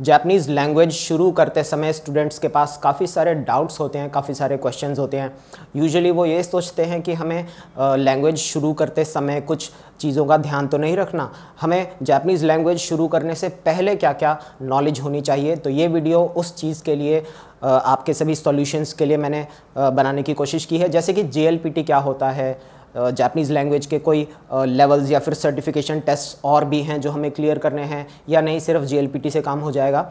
Japanese language शुरू करते समय स्टूडेंट्स के पास काफ़ी सारे डाउट्स होते हैं काफ़ी सारे क्वेश्चंस होते हैं यूजुअली वो ये सोचते हैं कि हमें लैंग्वेज शुरू करते समय कुछ चीज़ों का ध्यान तो नहीं रखना हमें जैपनीज़ लैंग्वेज शुरू करने से पहले क्या क्या नॉलेज होनी चाहिए तो ये वीडियो उस चीज़ के लिए आपके सभी सॉल्यूशंस के लिए मैंने बनाने की कोशिश की है जैसे कि जे क्या होता है जापनीज़ लैंग्वेज के कोई लेवल्स या फिर सर्टिफिकेशन टेस्ट और भी हैं जो हमें क्लियर करने हैं या नहीं सिर्फ जे से काम हो जाएगा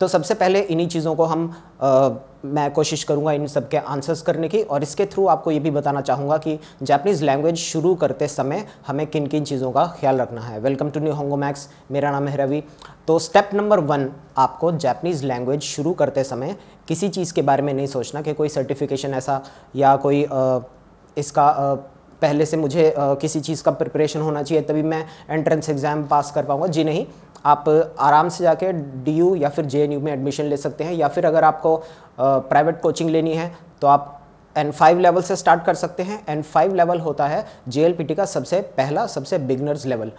तो सबसे पहले इन्हीं चीज़ों को हम आ, मैं कोशिश करूंगा इन सब के आंसर्स करने की और इसके थ्रू आपको ये भी बताना चाहूँगा कि जापनीज़ लैंग्वेज शुरू करते समय हमें किन किन चीज़ों का ख्याल रखना है welcome to Nihongo Max मेरा नाम है रवि तो स्टेप नंबर वन आपको जापनीज़ लैंग्वेज शुरू करते समय किसी चीज़ के बारे में नहीं सोचना कि कोई सर्टिफिकेशन ऐसा या कोई आ, इसका पहले से मुझे किसी चीज़ का प्रिपरेशन होना चाहिए तभी मैं एंट्रेंस एग्ज़ाम पास कर पाऊँगा जी नहीं आप आराम से जाके डी या फिर जे में एडमिशन ले सकते हैं या फिर अगर आपको प्राइवेट कोचिंग लेनी है तो आप एन फाइव लेवल से स्टार्ट कर सकते हैं एन फाइव लेवल होता है जे का सबसे पहला सबसे बिगनर्स लेवल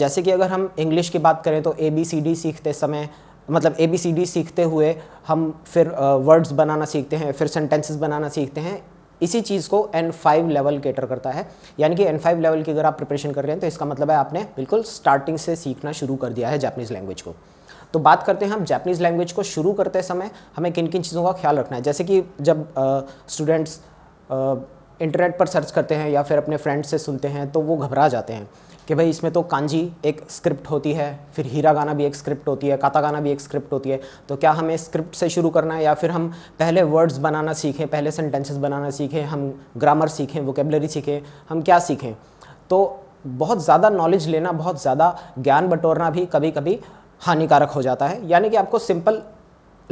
जैसे कि अगर हम इंग्लिश की बात करें तो ए बी सी डी सीखते समय मतलब ए बी सी डी सीखते हुए हम फिर वर्ड्स बनाना सीखते हैं फिर सेंटेंसेस बनाना सीखते हैं इसी चीज़ को एन फाइव लेवल केटर करता है यानी कि एन फाइव लेवल की अगर आप प्रिपरेशन कर रहे हैं तो इसका मतलब है आपने बिल्कुल स्टार्टिंग से सीखना शुरू कर दिया है जापनीज़ लैंग्वेज को तो बात करते हैं हम जापनीज़ लैंग्वेज को शुरू करते समय हमें किन किन चीज़ों का ख्याल रखना है जैसे कि जब स्टूडेंट्स इंटरनेट पर सर्च करते हैं या फिर अपने फ्रेंड्स से सुनते हैं तो वो घबरा जाते हैं कि भाई इसमें तो कांजी एक स्क्रिप्ट होती है फिर हीरा गाना भी एक स्क्रिप्ट होती है काता गाना भी एक स्क्रिप्ट होती है तो क्या हमें स्क्रिप्ट से शुरू करना है या फिर हम पहले वर्ड्स बनाना सीखें पहले सेंटेंसेस बनाना सीखें हम ग्रामर सीखें वोकेबलरी सीखें हम क्या सीखें तो बहुत ज़्यादा नॉलेज लेना बहुत ज़्यादा ज्ञान बटोरना भी कभी कभी हानिकारक हो जाता है यानी कि आपको सिंपल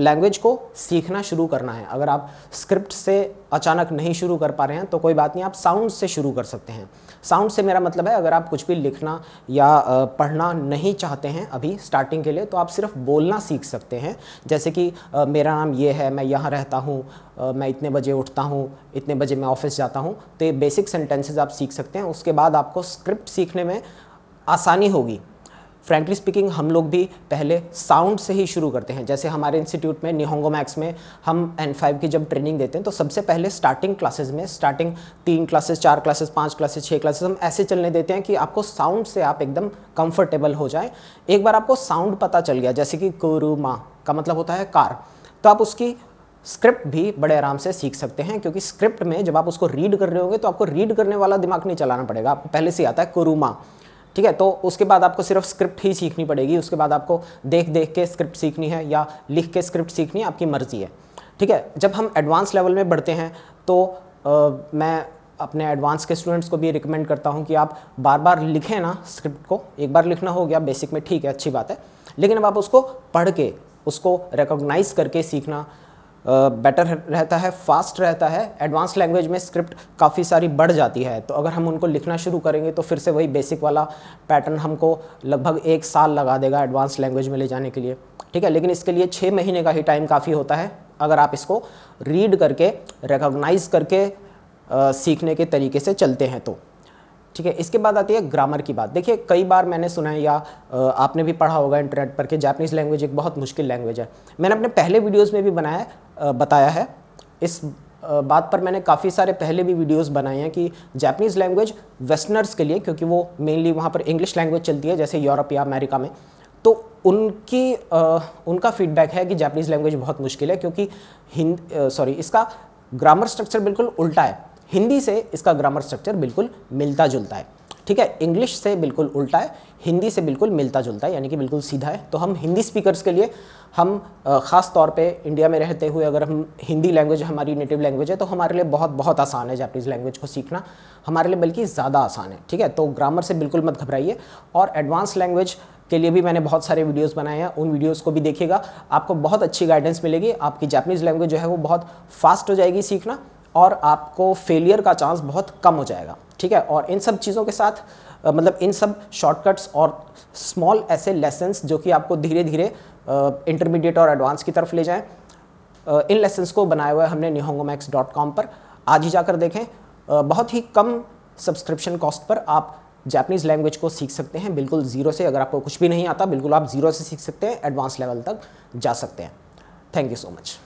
लैंग्वेज को सीखना शुरू करना है अगर आप स्क्रिप्ट से अचानक नहीं शुरू कर पा रहे हैं तो कोई बात नहीं आप साउंड से शुरू कर सकते हैं साउंड से मेरा मतलब है अगर आप कुछ भी लिखना या पढ़ना नहीं चाहते हैं अभी स्टार्टिंग के लिए तो आप सिर्फ बोलना सीख सकते हैं जैसे कि मेरा नाम ये है मैं यहाँ रहता हूँ मैं इतने बजे उठता हूँ इतने बजे मैं ऑफिस जाता हूँ तो ये बेसिक सेंटेंसेज आप सीख सकते हैं उसके बाद आपको स्क्रिप्ट सीखने में आसानी होगी फ्रैंकली स्पीकिंग हम लोग भी पहले साउंड से ही शुरू करते हैं जैसे हमारे इंस्टीट्यूट में निहोंगो मैक्स में हम एन फाइव की जब ट्रेनिंग देते हैं तो सबसे पहले स्टार्टिंग क्लासेस में स्टार्टिंग तीन क्लासेस चार क्लासेस पाँच क्लासेस छः क्लासेस हम ऐसे चलने देते हैं कि आपको साउंड से आप एकदम कंफर्टेबल हो जाए एक बार आपको साउंड पता चल गया जैसे कि कुरुमा का मतलब होता है कार तो आप उसकी स्क्रिप्ट भी बड़े आराम से सीख सकते हैं क्योंकि स्क्रिप्ट में जब आप उसको रीड कर रहे होंगे तो आपको रीड करने वाला दिमाग नहीं चलाना पड़ेगा आपको पहले से आता है कुरुमा ठीक है तो उसके बाद आपको सिर्फ स्क्रिप्ट ही सीखनी पड़ेगी उसके बाद आपको देख देख के स्क्रिप्ट सीखनी है या लिख के स्क्रिप्ट सीखनी है आपकी मर्ज़ी है ठीक है जब हम एडवांस लेवल में बढ़ते हैं तो आ, मैं अपने एडवांस के स्टूडेंट्स को भी रिकमेंड करता हूँ कि आप बार बार लिखें ना स्क्रिप्ट को एक बार लिखना हो गया बेसिक में ठीक है अच्छी बात है लेकिन अब आप उसको पढ़ के उसको रिकोगनाइज़ करके सीखना बेटर रहता है फास्ट रहता है एडवांस लैंग्वेज में स्क्रिप्ट काफ़ी सारी बढ़ जाती है तो अगर हम उनको लिखना शुरू करेंगे तो फिर से वही बेसिक वाला पैटर्न हमको लगभग एक साल लगा देगा एडवांस लैंग्वेज में ले जाने के लिए ठीक है लेकिन इसके लिए छः महीने का ही टाइम काफ़ी होता है अगर आप इसको रीड करके रिकोगनाइज करके आ, सीखने के तरीके से चलते हैं तो ठीक है इसके बाद आती है ग्रामर की बात देखिए कई बार मैंने सुना है या आपने भी पढ़ा होगा इंटरनेट पर कि जापानीज़ लैंग्वेज एक बहुत मुश्किल लैंग्वेज है मैंने अपने पहले वीडियोस में भी बनाया बताया है इस बात पर मैंने काफ़ी सारे पहले भी वीडियोस बनाए हैं कि जैपनीज़ लैंग्वेज वेस्टनर्स के लिए क्योंकि वो मेनली वहाँ पर इंग्लिश लैंग्वेज चलती है जैसे यूरोप या अमेरिका में तो उनकी आ, उनका फीडबैक है कि जैपनीज़ लैंग्वेज बहुत मुश्किल है क्योंकि हिंद सॉरी इसका ग्रामर स्ट्रक्चर बिल्कुल उल्टा है हिंदी से इसका ग्रामर स्ट्रक्चर बिल्कुल मिलता जुलता है ठीक है इंग्लिश से बिल्कुल उल्टा है हिंदी से बिल्कुल मिलता जुलता है यानी कि बिल्कुल सीधा है तो हम हिंदी स्पीकर्स के लिए हम ख़ास तौर पे इंडिया में रहते हुए अगर हम हिंदी लैंग्वेज हमारी नेटिव लैंग्वेज है तो हमारे लिए बहुत बहुत आसान है जापनीज़ लैंग्वेज को सीखना हमारे लिए बल्कि ज़्यादा आसान है ठीक है तो ग्रामर से बिल्कुल मत घबराइए और एडवांस लैंग्वेज के लिए भी मैंने बहुत सारे वीडियोस बनाए हैं उन वीडियोस को भी देखिएगा आपको बहुत अच्छी गाइडेंस मिलेगी आपकी जापनीज़ लैंग्वेज जो है वो बहुत फास्ट हो जाएगी सीखना और आपको फेलियर का चांस बहुत कम हो जाएगा ठीक है और इन सब चीज़ों के साथ मतलब इन सब शॉर्टकट्स और स्मॉल ऐसे लेसन्स जो कि आपको धीरे धीरे इंटरमीडिएट और एडवांस की तरफ ले जाएं इन लेसन्स को बनाया हुआ है हमने निहोंगोमैक्स डॉट कॉम पर आज ही जाकर देखें बहुत ही कम सब्सक्रिप्शन कॉस्ट पर आप जैपनीज़ लैंग्वेज को सीख सकते हैं बिल्कुल ज़ीरो से अगर आपको कुछ भी नहीं आता बिल्कुल आप ज़ीरो से सीख सकते हैं एडवांस लेवल तक जा सकते हैं थैंक यू सो मच